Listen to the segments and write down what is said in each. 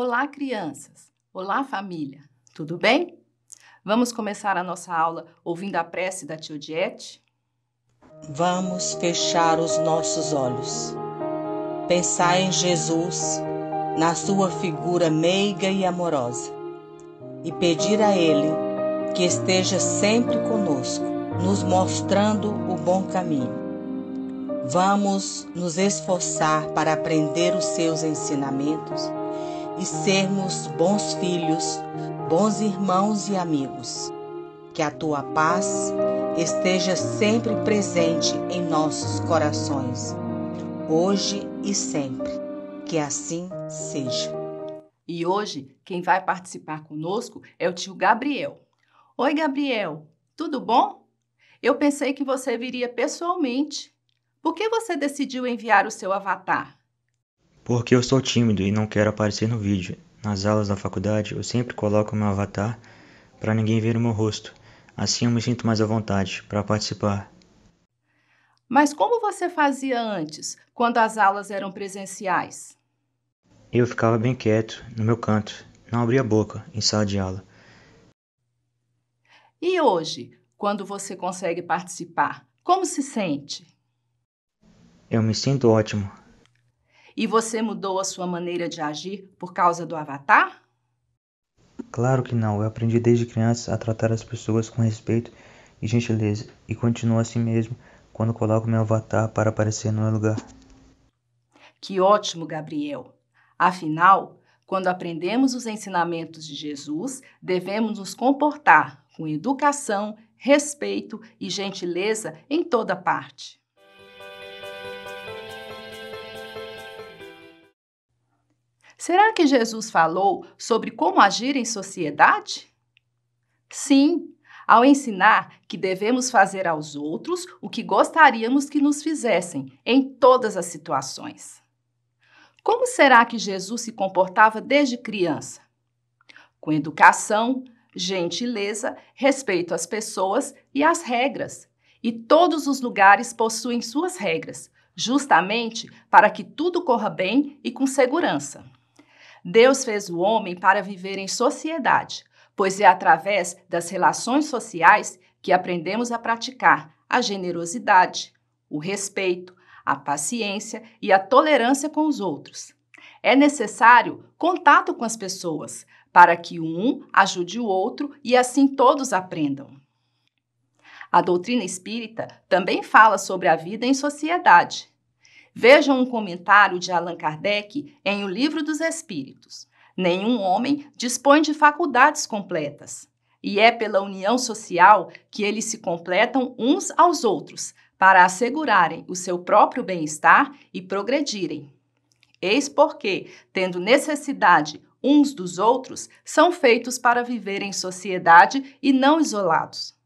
Olá, crianças! Olá, família! Tudo bem? Vamos começar a nossa aula ouvindo a prece da Tio Diete? Vamos fechar os nossos olhos. Pensar em Jesus, na sua figura meiga e amorosa, e pedir a Ele que esteja sempre conosco, nos mostrando o bom caminho. Vamos nos esforçar para aprender os seus ensinamentos e sermos bons filhos, bons irmãos e amigos. Que a tua paz esteja sempre presente em nossos corações, hoje e sempre. Que assim seja. E hoje, quem vai participar conosco é o tio Gabriel. Oi, Gabriel, tudo bom? Eu pensei que você viria pessoalmente. Por que você decidiu enviar o seu avatar? porque eu sou tímido e não quero aparecer no vídeo. Nas aulas da faculdade, eu sempre coloco meu avatar para ninguém ver o meu rosto. Assim eu me sinto mais à vontade para participar. Mas como você fazia antes, quando as aulas eram presenciais? Eu ficava bem quieto, no meu canto, não abria boca em sala de aula. E hoje, quando você consegue participar, como se sente? Eu me sinto ótimo, e você mudou a sua maneira de agir por causa do avatar? Claro que não. Eu aprendi desde criança a tratar as pessoas com respeito e gentileza e continuo assim mesmo quando coloco meu avatar para aparecer no meu lugar. Que ótimo, Gabriel! Afinal, quando aprendemos os ensinamentos de Jesus, devemos nos comportar com educação, respeito e gentileza em toda parte. Será que Jesus falou sobre como agir em sociedade? Sim, ao ensinar que devemos fazer aos outros o que gostaríamos que nos fizessem, em todas as situações. Como será que Jesus se comportava desde criança? Com educação, gentileza, respeito às pessoas e às regras. E todos os lugares possuem suas regras, justamente para que tudo corra bem e com segurança. Deus fez o homem para viver em sociedade, pois é através das relações sociais que aprendemos a praticar a generosidade, o respeito, a paciência e a tolerância com os outros. É necessário contato com as pessoas para que um ajude o outro e assim todos aprendam. A doutrina espírita também fala sobre a vida em sociedade, Vejam um comentário de Allan Kardec em O Livro dos Espíritos. Nenhum homem dispõe de faculdades completas, e é pela união social que eles se completam uns aos outros, para assegurarem o seu próprio bem-estar e progredirem. Eis porque, tendo necessidade uns dos outros, são feitos para viver em sociedade e não isolados.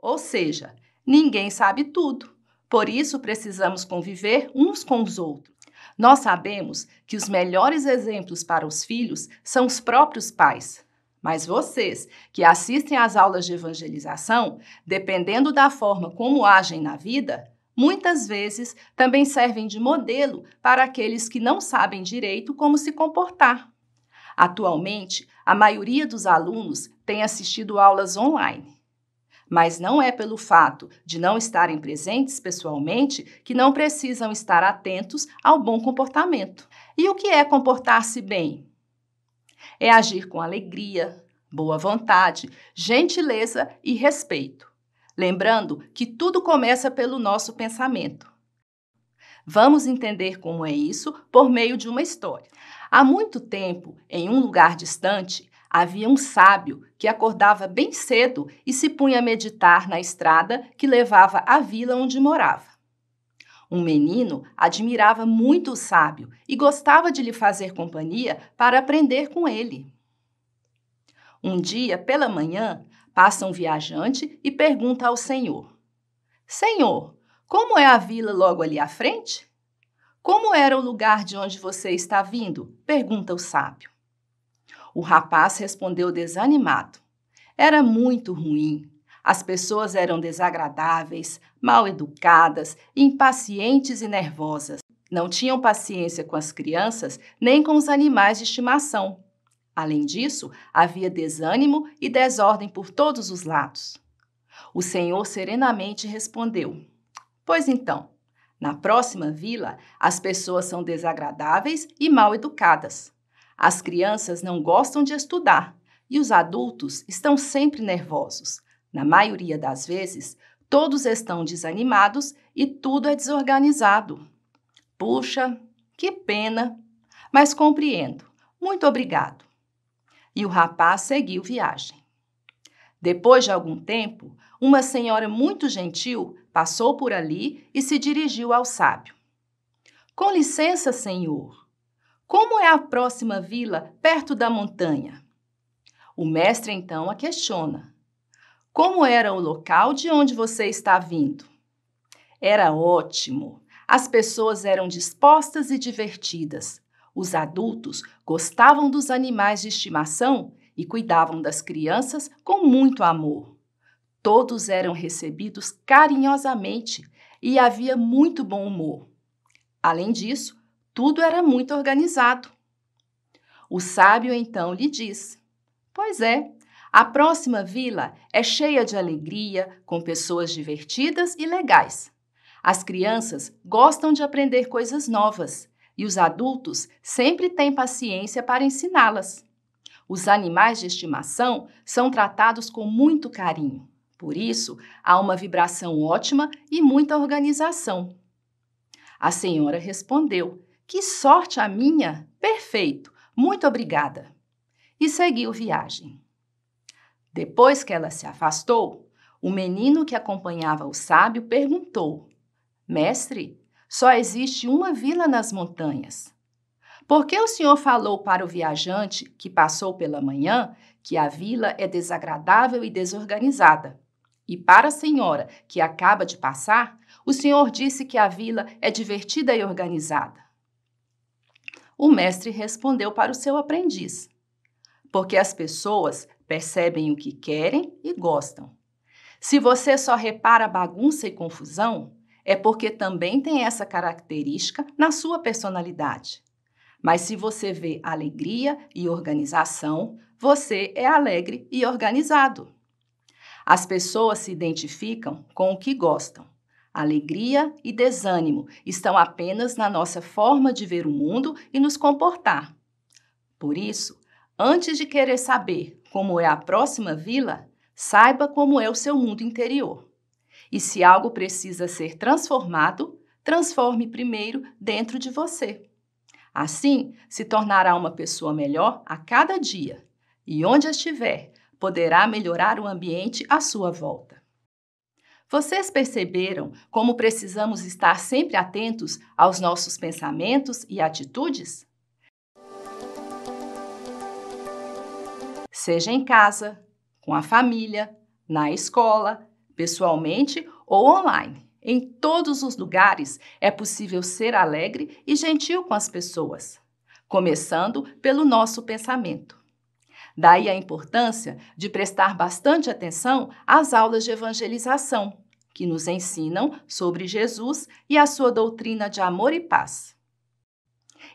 Ou seja, ninguém sabe tudo. Por isso precisamos conviver uns com os outros. Nós sabemos que os melhores exemplos para os filhos são os próprios pais. Mas vocês que assistem às aulas de evangelização, dependendo da forma como agem na vida, muitas vezes também servem de modelo para aqueles que não sabem direito como se comportar. Atualmente, a maioria dos alunos tem assistido aulas online mas não é pelo fato de não estarem presentes pessoalmente que não precisam estar atentos ao bom comportamento. E o que é comportar-se bem? É agir com alegria, boa vontade, gentileza e respeito. Lembrando que tudo começa pelo nosso pensamento. Vamos entender como é isso por meio de uma história. Há muito tempo, em um lugar distante, Havia um sábio que acordava bem cedo e se punha a meditar na estrada que levava à vila onde morava. Um menino admirava muito o sábio e gostava de lhe fazer companhia para aprender com ele. Um dia, pela manhã, passa um viajante e pergunta ao senhor: Senhor, como é a vila logo ali à frente? Como era o lugar de onde você está vindo? pergunta o sábio. O rapaz respondeu desanimado. Era muito ruim. As pessoas eram desagradáveis, mal educadas, impacientes e nervosas. Não tinham paciência com as crianças nem com os animais de estimação. Além disso, havia desânimo e desordem por todos os lados. O senhor serenamente respondeu: Pois então, na próxima vila, as pessoas são desagradáveis e mal educadas. As crianças não gostam de estudar e os adultos estão sempre nervosos. Na maioria das vezes, todos estão desanimados e tudo é desorganizado. Puxa, que pena, mas compreendo. Muito obrigado. E o rapaz seguiu viagem. Depois de algum tempo, uma senhora muito gentil passou por ali e se dirigiu ao sábio. Com licença, senhor, como é a próxima vila perto da montanha? O mestre então a questiona. Como era o local de onde você está vindo? Era ótimo. As pessoas eram dispostas e divertidas. Os adultos gostavam dos animais de estimação e cuidavam das crianças com muito amor. Todos eram recebidos carinhosamente e havia muito bom humor. Além disso, tudo era muito organizado. O sábio então lhe disse: Pois é, a próxima vila é cheia de alegria, com pessoas divertidas e legais. As crianças gostam de aprender coisas novas e os adultos sempre têm paciência para ensiná-las. Os animais de estimação são tratados com muito carinho. Por isso, há uma vibração ótima e muita organização. A senhora respondeu: que sorte a minha! Perfeito! Muito obrigada! E seguiu viagem. Depois que ela se afastou, o menino que acompanhava o sábio perguntou: Mestre, só existe uma vila nas montanhas. Por que o senhor falou para o viajante que passou pela manhã que a vila é desagradável e desorganizada? E para a senhora que acaba de passar, o senhor disse que a vila é divertida e organizada. O mestre respondeu para o seu aprendiz: Porque as pessoas percebem o que querem e gostam. Se você só repara bagunça e confusão, é porque também tem essa característica na sua personalidade. Mas se você vê alegria e organização, você é alegre e organizado. As pessoas se identificam com o que gostam. Alegria e desânimo estão apenas na nossa forma de ver o mundo e nos comportar. Por isso, antes de querer saber como é a próxima vila, saiba como é o seu mundo interior. E se algo precisa ser transformado, transforme primeiro dentro de você. Assim, se tornará uma pessoa melhor a cada dia e onde estiver, poderá melhorar o ambiente à sua volta. Vocês perceberam como precisamos estar sempre atentos aos nossos pensamentos e atitudes? Seja em casa, com a família, na escola, pessoalmente ou online. Em todos os lugares é possível ser alegre e gentil com as pessoas, começando pelo nosso pensamento. Daí a importância de prestar bastante atenção às aulas de evangelização, que nos ensinam sobre Jesus e a sua doutrina de amor e paz.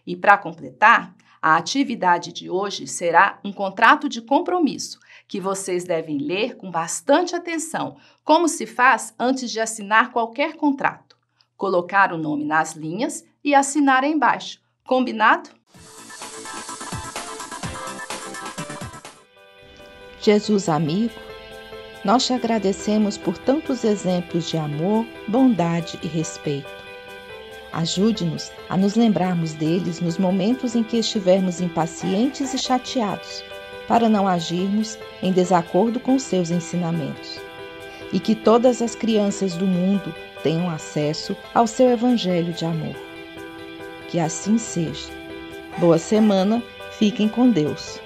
E para completar, a atividade de hoje será um contrato de compromisso que vocês devem ler com bastante atenção, como se faz antes de assinar qualquer contrato. Colocar o nome nas linhas e assinar embaixo. Combinado? Jesus amigo, nós te agradecemos por tantos exemplos de amor, bondade e respeito. Ajude-nos a nos lembrarmos deles nos momentos em que estivermos impacientes e chateados, para não agirmos em desacordo com seus ensinamentos. E que todas as crianças do mundo tenham acesso ao seu evangelho de amor. Que assim seja. Boa semana, fiquem com Deus.